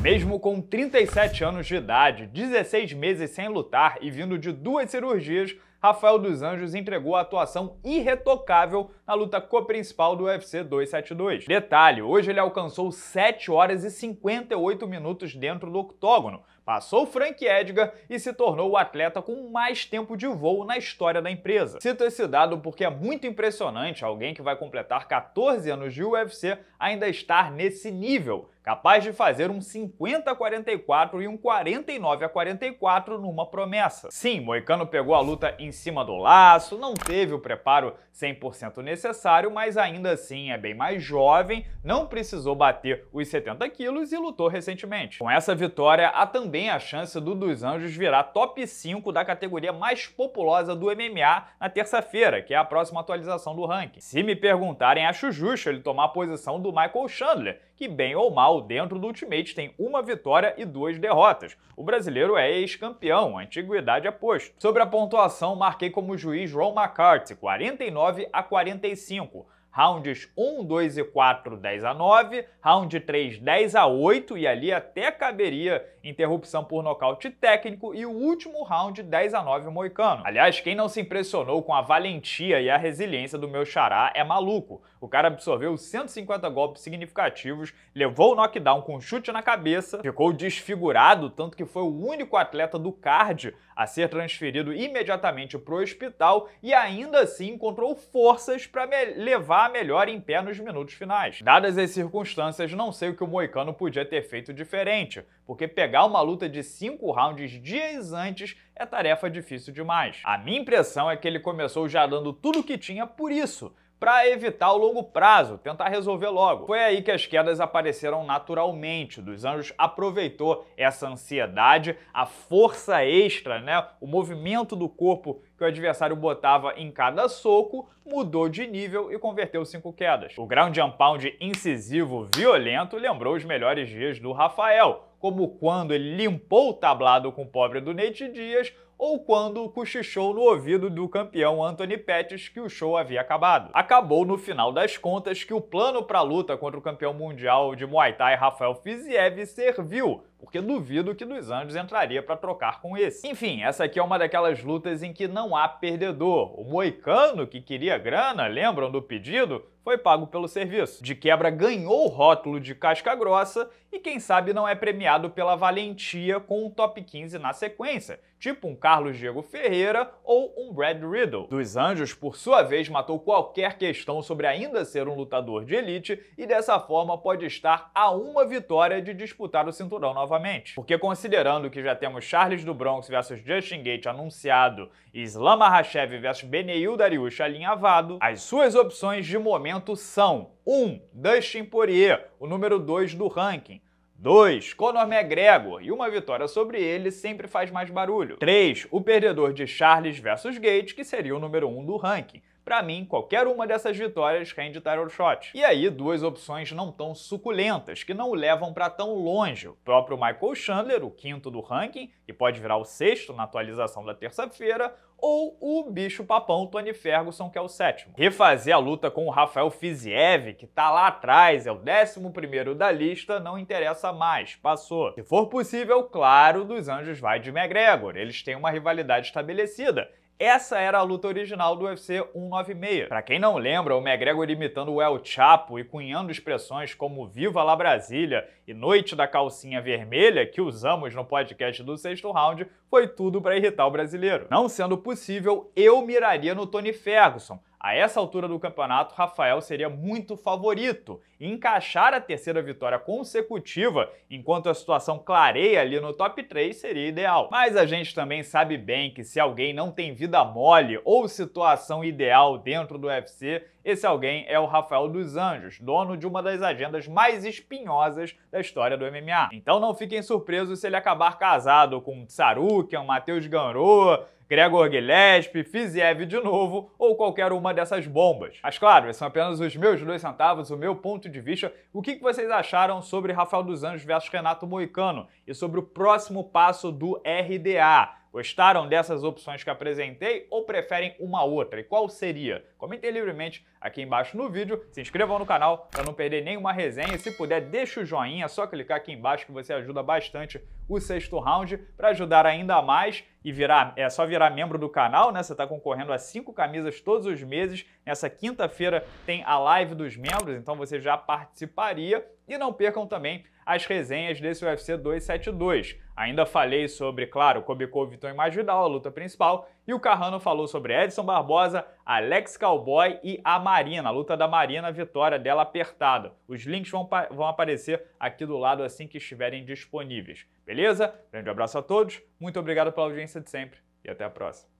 Mesmo com 37 anos de idade, 16 meses sem lutar e vindo de duas cirurgias, Rafael dos Anjos entregou a atuação irretocável na luta co-principal do UFC 272. Detalhe, hoje ele alcançou 7 horas e 58 minutos dentro do octógono, passou Frank Edgar e se tornou o atleta com mais tempo de voo na história da empresa. Cito esse dado porque é muito impressionante alguém que vai completar 14 anos de UFC ainda estar nesse nível, capaz de fazer um 50 a 44 e um 49 a 44 numa promessa. Sim, Moicano pegou a luta em cima do laço, não teve o preparo 100% necessário, mas ainda assim é bem mais jovem, não precisou bater os 70 quilos e lutou recentemente. Com essa vitória, há também a chance do Dos Anjos virar top 5 da categoria mais populosa do MMA na terça-feira, que é a próxima atualização do ranking. Se me perguntarem, acho justo ele tomar a posição do Michael Chandler, que, bem ou mal, dentro do Ultimate tem uma vitória e duas derrotas. O brasileiro é ex-campeão, antiguidade aposto. É posto. Sobre a pontuação, marquei como juiz Ron McCarthy, 49 a 45 Rounds 1, 2 e 4, 10 a 9. Round 3, 10 a 8. E ali até caberia interrupção por nocaute técnico. E o último round, 10 a 9, Moicano. Aliás, quem não se impressionou com a valentia e a resiliência do meu xará é maluco. O cara absorveu 150 golpes significativos, levou o knockdown com um chute na cabeça, ficou desfigurado, tanto que foi o único atleta do card a ser transferido imediatamente para o hospital e ainda assim encontrou forças para levar a melhor em pé nos minutos finais. Dadas as circunstâncias, não sei o que o Moicano podia ter feito diferente, porque pegar uma luta de cinco rounds dias antes é tarefa difícil demais. A minha impressão é que ele começou já dando tudo o que tinha por isso, para evitar o longo prazo, tentar resolver logo. Foi aí que as quedas apareceram naturalmente. Dos Anjos aproveitou essa ansiedade, a força extra, né, o movimento do corpo que o adversário botava em cada soco, mudou de nível e converteu cinco quedas. O ground and pound incisivo violento lembrou os melhores dias do Rafael, como quando ele limpou o tablado com o pobre do Nate Dias ou quando cochichou no ouvido do campeão Anthony Pettis que o show havia acabado. Acabou no final das contas que o plano para a luta contra o campeão mundial de Muay Thai Rafael Fiziev serviu porque duvido que dos Andes entraria para trocar com esse. Enfim, essa aqui é uma daquelas lutas em que não há perdedor. O moicano que queria grana, lembram do pedido? foi pago pelo serviço. De quebra, ganhou o rótulo de casca grossa e, quem sabe, não é premiado pela valentia com um top 15 na sequência, tipo um Carlos Diego Ferreira ou um Brad Riddle. Dos Anjos, por sua vez, matou qualquer questão sobre ainda ser um lutador de elite e dessa forma pode estar a uma vitória de disputar o cinturão novamente. Porque considerando que já temos Charles do Bronx versus Justin Gate anunciado e Islam Makhachev vs Beneil Dariush alinhavado, as suas opções de momento são 1. Um, Dustin Poirier, o número 2 do ranking. 2. Conor McGregor, e uma vitória sobre ele sempre faz mais barulho. 3. O perdedor de Charles versus Gates, que seria o número 1 um do ranking. Para mim, qualquer uma dessas vitórias rende title shot. E aí, duas opções não tão suculentas, que não o levam para tão longe. O próprio Michael Chandler, o quinto do ranking, que pode virar o sexto na atualização da terça-feira, ou o bicho papão Tony Ferguson, que é o sétimo. Refazer a luta com o Rafael Fiziev, que tá lá atrás, é o décimo primeiro da lista, não interessa mais, passou. Se for possível, claro, dos Anjos vai de McGregor, eles têm uma rivalidade estabelecida. Essa era a luta original do UFC 196. Para quem não lembra, o McGregor imitando o El Chapo e cunhando expressões como Viva lá Brasília e Noite da Calcinha Vermelha, que usamos no podcast do sexto round, foi tudo para irritar o brasileiro. Não sendo possível, eu miraria no Tony Ferguson, a essa altura do campeonato, Rafael seria muito favorito. Encaixar a terceira vitória consecutiva, enquanto a situação clareia ali no top 3, seria ideal. Mas a gente também sabe bem que se alguém não tem vida mole ou situação ideal dentro do UFC, esse alguém é o Rafael dos Anjos, dono de uma das agendas mais espinhosas da história do MMA. Então não fiquem surpresos se ele acabar casado com Tsaruki, Matheus Ganroa, Gregor Gillespie, Fiziev de novo ou qualquer uma dessas bombas. Mas claro, são apenas os meus dois centavos, o meu ponto de vista. O que vocês acharam sobre Rafael dos Anjos versus Renato Moicano e sobre o próximo passo do RDA? Gostaram dessas opções que apresentei ou preferem uma outra? E qual seria? Comentem livremente aqui embaixo no vídeo, se inscrevam no canal para não perder nenhuma resenha e se puder deixa o joinha, é só clicar aqui embaixo que você ajuda bastante o sexto round para ajudar ainda mais e virar, é só virar membro do canal, né? Você está concorrendo a cinco camisas todos os meses. Nessa quinta-feira tem a live dos membros, então você já participaria e não percam também as resenhas desse UFC 272. Ainda falei sobre, claro, Kobikov, Vitor e Masvidal, a luta principal, e o Carrano falou sobre Edson Barbosa, Alex Cowboy e a Marina, a luta da Marina, a vitória dela apertada. Os links vão, vão aparecer aqui do lado assim que estiverem disponíveis. Beleza? Grande abraço a todos, muito obrigado pela audiência de sempre e até a próxima.